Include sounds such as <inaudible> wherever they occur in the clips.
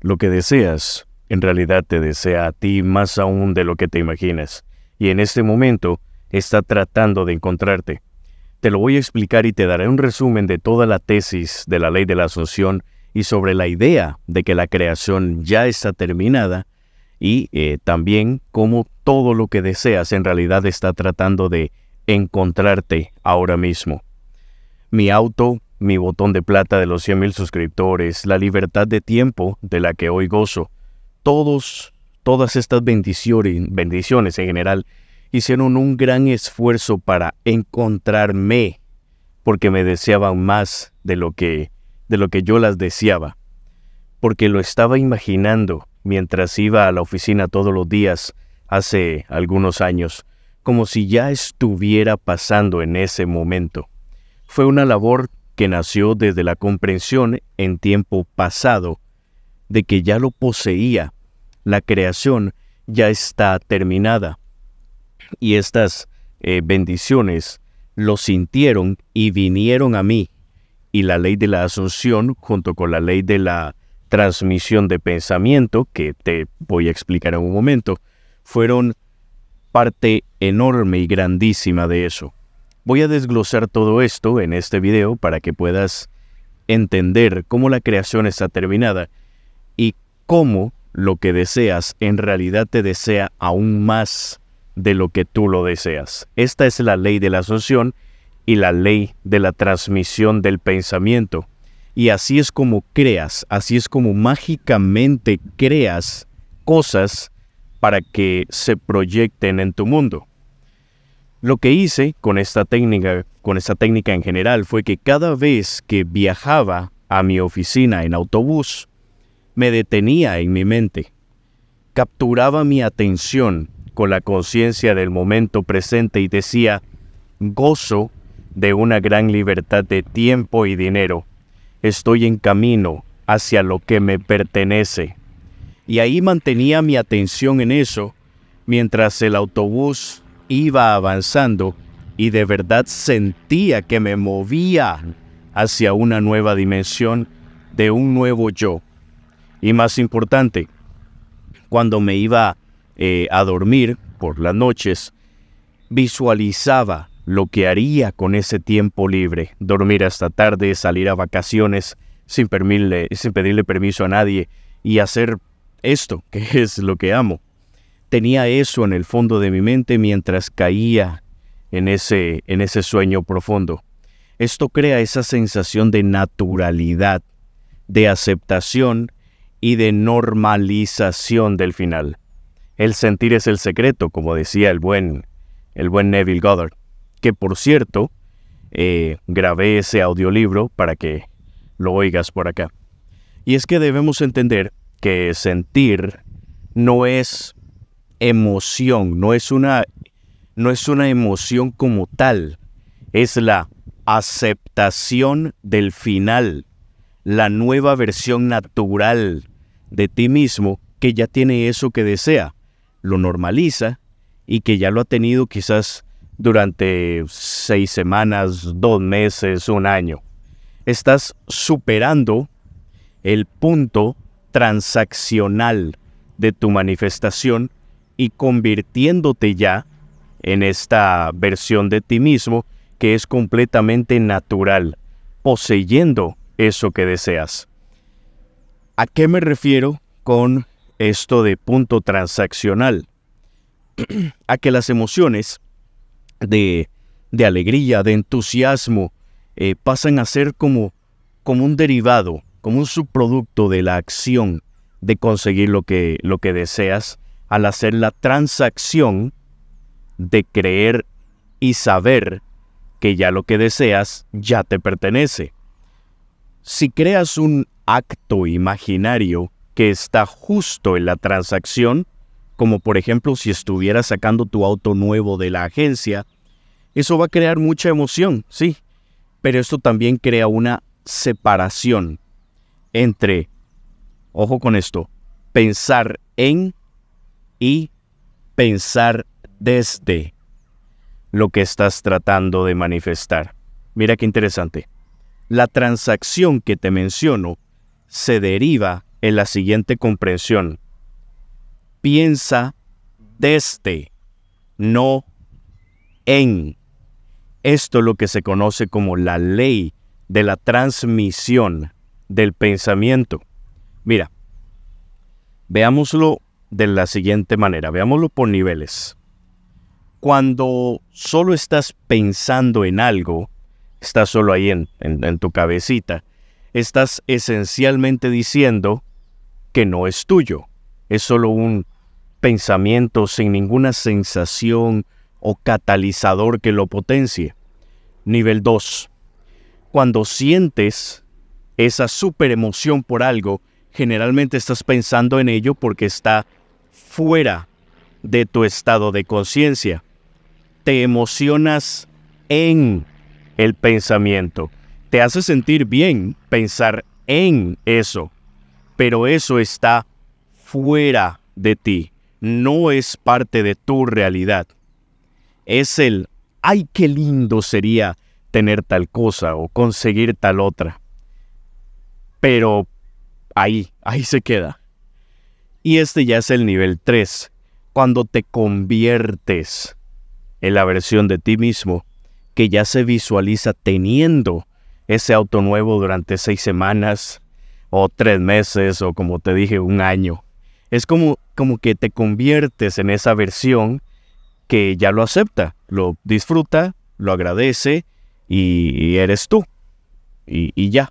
Lo que deseas, en realidad te desea a ti más aún de lo que te imaginas, y en este momento está tratando de encontrarte. Te lo voy a explicar y te daré un resumen de toda la tesis de la ley de la asunción y sobre la idea de que la creación ya está terminada y eh, también cómo todo lo que deseas en realidad está tratando de encontrarte ahora mismo. Mi auto mi botón de plata de los 100,000 mil suscriptores, la libertad de tiempo de la que hoy gozo. Todos, todas estas bendiciones, bendiciones en general, hicieron un gran esfuerzo para encontrarme, porque me deseaban más de lo que, de lo que yo las deseaba, porque lo estaba imaginando mientras iba a la oficina todos los días hace algunos años, como si ya estuviera pasando en ese momento. Fue una labor que nació desde la comprensión en tiempo pasado de que ya lo poseía, la creación ya está terminada. Y estas eh, bendiciones lo sintieron y vinieron a mí. Y la ley de la asunción, junto con la ley de la transmisión de pensamiento, que te voy a explicar en un momento, fueron parte enorme y grandísima de eso. Voy a desglosar todo esto en este video para que puedas entender cómo la creación está terminada y cómo lo que deseas en realidad te desea aún más de lo que tú lo deseas. Esta es la ley de la asociación y la ley de la transmisión del pensamiento. Y así es como creas, así es como mágicamente creas cosas para que se proyecten en tu mundo. Lo que hice con esta técnica, con esta técnica en general, fue que cada vez que viajaba a mi oficina en autobús, me detenía en mi mente, capturaba mi atención con la conciencia del momento presente y decía, gozo de una gran libertad de tiempo y dinero. Estoy en camino hacia lo que me pertenece. Y ahí mantenía mi atención en eso mientras el autobús iba avanzando y de verdad sentía que me movía hacia una nueva dimensión de un nuevo yo. Y más importante, cuando me iba eh, a dormir por las noches, visualizaba lo que haría con ese tiempo libre, dormir hasta tarde, salir a vacaciones sin, sin pedirle permiso a nadie y hacer esto, que es lo que amo. Tenía eso en el fondo de mi mente mientras caía en ese, en ese sueño profundo. Esto crea esa sensación de naturalidad, de aceptación y de normalización del final. El sentir es el secreto, como decía el buen, el buen Neville Goddard, que por cierto, eh, grabé ese audiolibro para que lo oigas por acá. Y es que debemos entender que sentir no es emoción, no es una, no es una emoción como tal, es la aceptación del final, la nueva versión natural de ti mismo que ya tiene eso que desea, lo normaliza y que ya lo ha tenido quizás durante seis semanas, dos meses, un año. Estás superando el punto transaccional de tu manifestación y convirtiéndote ya en esta versión de ti mismo que es completamente natural, poseyendo eso que deseas. ¿A qué me refiero con esto de punto transaccional? <clears throat> A que las emociones de, alegría, de entusiasmo, eh, pasan a ser como, como un derivado, como un subproducto de la acción de conseguir lo que, lo que deseas al hacer la transacción de creer y saber que ya lo que deseas ya te pertenece. Si creas un acto imaginario que está justo en la transacción, como por ejemplo si estuvieras sacando tu auto nuevo de la agencia, eso va a crear mucha emoción, sí, pero esto también crea una separación entre, ojo con esto, pensar en y pensar desde lo que estás tratando de manifestar. Mira qué interesante. La transacción que te menciono se deriva en la siguiente comprensión. Piensa desde, no en. Esto es lo que se conoce como la ley de la transmisión del pensamiento. Mira, veámoslo de la siguiente manera. Veámoslo por niveles. Cuando solo estás pensando en algo, estás solo ahí en, tu cabecita, estás esencialmente diciendo que no es tuyo. Es solo un pensamiento sin ninguna sensación o catalizador que lo potencie. Nivel 2. Cuando sientes esa super emoción por algo, generalmente estás pensando en ello porque está fuera de tu estado de conciencia. Te emocionas en el pensamiento. Te hace sentir bien pensar en eso, pero eso está fuera de ti, no es parte de tu realidad. Es el, ay, qué lindo sería tener tal cosa o conseguir tal otra. Pero ahí, ahí se queda. Y este ya es el nivel 3, cuando te conviertes en la versión de ti mismo que ya se visualiza teniendo ese auto nuevo durante seis semanas o tres meses o como te dije un año. Es como, como que te conviertes en esa versión que ya lo acepta, lo disfruta, lo agradece y, eres tú. y ya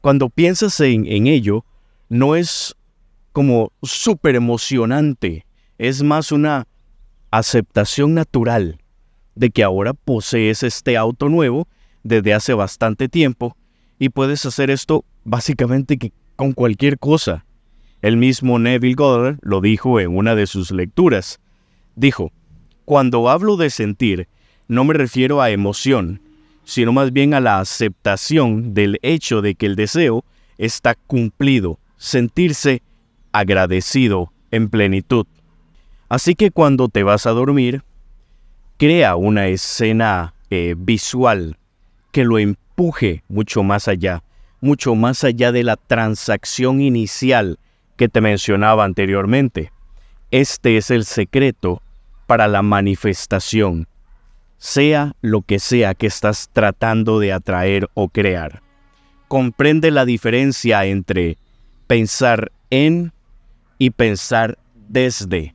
cuando piensas en, ello, no es como súper emocionante, es más una aceptación natural de que ahora posees este auto nuevo desde hace bastante tiempo y puedes hacer esto básicamente con cualquier cosa. El mismo Neville Goddard lo dijo en una de sus lecturas. Dijo, cuando hablo de sentir, no me refiero a emoción, sino más bien a la aceptación del hecho de que el deseo está cumplido, sentirse agradecido en plenitud. Así que cuando te vas a dormir, crea una escena eh, visual que lo empuje mucho más allá, mucho más allá de la transacción inicial que te mencionaba anteriormente. Este es el secreto para la manifestación, sea lo que sea que estás tratando de atraer o crear. Comprende la diferencia entre pensar en y pensar desde.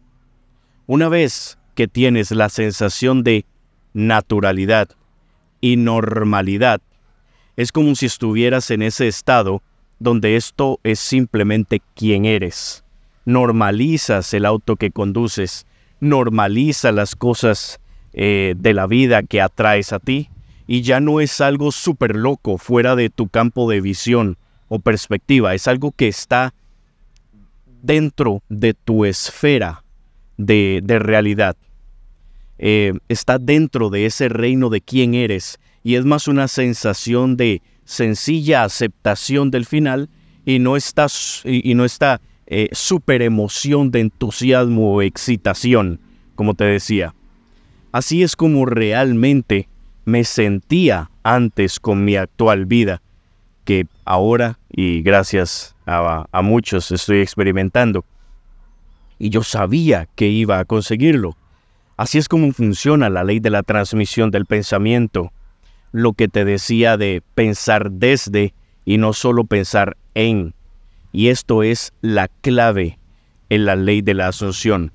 Una vez que tienes la sensación de naturalidad y normalidad, es como si estuvieras en ese estado donde esto es simplemente quien eres. Normalizas el auto que conduces, normaliza las cosas eh, de la vida que atraes a ti y ya no es algo súper loco fuera de tu campo de visión o perspectiva, es algo que está dentro de tu esfera de, de realidad. Eh, está dentro de ese reino de quién eres y es más una sensación de sencilla aceptación del final y no está, y, no está eh, super emoción de entusiasmo o excitación, como te decía. Así es como realmente me sentía antes con mi actual vida, que ahora y gracias a, muchos estoy experimentando. Y yo sabía que iba a conseguirlo. Así es como funciona la ley de la transmisión del pensamiento. Lo que te decía de pensar desde y no solo pensar en. Y esto es la clave en la ley de la asunción.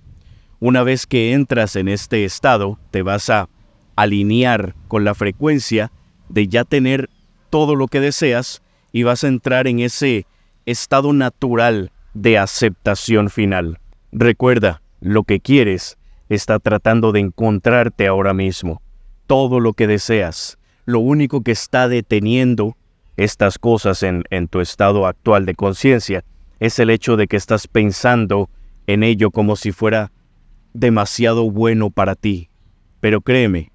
Una vez que entras en este estado, te vas a alinear con la frecuencia de ya tener todo lo que deseas y vas a entrar en ese estado natural de aceptación final. Recuerda, lo que quieres está tratando de encontrarte ahora mismo. Todo lo que deseas, lo único que está deteniendo estas cosas en, tu estado actual de conciencia es el hecho de que estás pensando en ello como si fuera demasiado bueno para ti, pero créeme,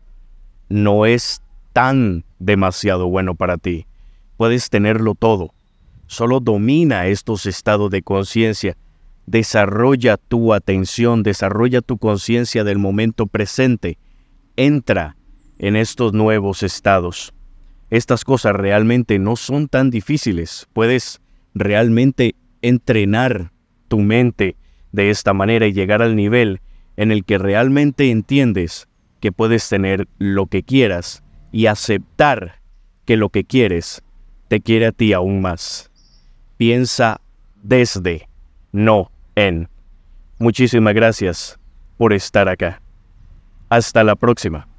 no es tan demasiado bueno para ti. Puedes tenerlo todo. Solo domina estos estados de conciencia. Desarrolla tu atención, desarrolla tu conciencia del momento presente. Entra en estos nuevos estados. Estas cosas realmente no son tan difíciles. Puedes realmente entrenar tu mente de esta manera y llegar al nivel en el que realmente entiendes que puedes tener lo que quieras y aceptar que lo que quieres te quiere a ti aún más. Piensa desde, no en. Muchísimas gracias por estar acá. Hasta la próxima.